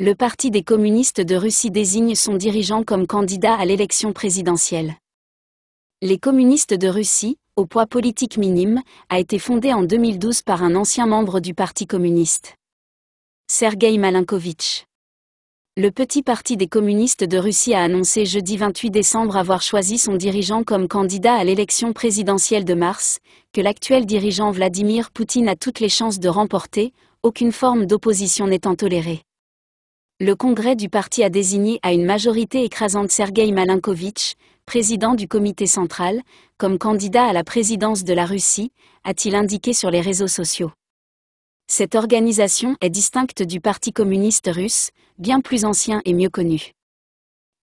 le Parti des communistes de Russie désigne son dirigeant comme candidat à l'élection présidentielle. Les communistes de Russie, au poids politique minime, a été fondé en 2012 par un ancien membre du Parti communiste. Sergueï Malinkovitch. Le petit parti des communistes de Russie a annoncé jeudi 28 décembre avoir choisi son dirigeant comme candidat à l'élection présidentielle de mars, que l'actuel dirigeant Vladimir Poutine a toutes les chances de remporter, aucune forme d'opposition n'étant tolérée le Congrès du parti a désigné à une majorité écrasante Sergei Malinkovitch, président du comité central, comme candidat à la présidence de la Russie, a-t-il indiqué sur les réseaux sociaux. Cette organisation est distincte du Parti communiste russe, bien plus ancien et mieux connu.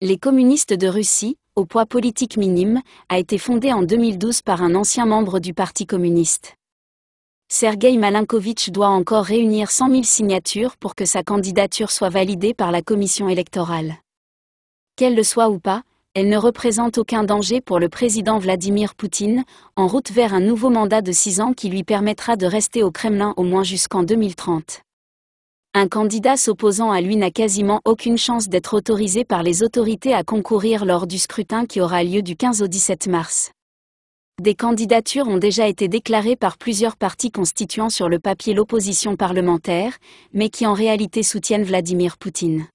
Les communistes de Russie, au poids politique minime, a été fondée en 2012 par un ancien membre du Parti communiste. Sergei Malinkovitch doit encore réunir 100 000 signatures pour que sa candidature soit validée par la commission électorale. Qu'elle le soit ou pas, elle ne représente aucun danger pour le président Vladimir Poutine, en route vers un nouveau mandat de 6 ans qui lui permettra de rester au Kremlin au moins jusqu'en 2030. Un candidat s'opposant à lui n'a quasiment aucune chance d'être autorisé par les autorités à concourir lors du scrutin qui aura lieu du 15 au 17 mars. Des candidatures ont déjà été déclarées par plusieurs partis constituant sur le papier l'opposition parlementaire, mais qui en réalité soutiennent Vladimir Poutine.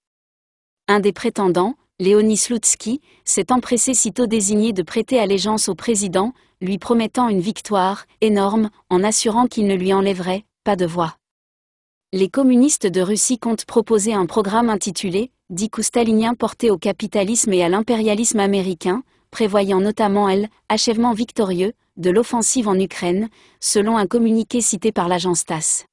Un des prétendants, Léonis Slutsky, s'est empressé sitôt désigné de prêter allégeance au président, lui promettant une victoire, énorme, en assurant qu'il ne lui enlèverait, pas de voix. Les communistes de Russie comptent proposer un programme intitulé « dit coups staliniens au capitalisme et à l'impérialisme américain », prévoyant notamment elle, achèvement victorieux de l'offensive en Ukraine, selon un communiqué cité par l'agence TASS.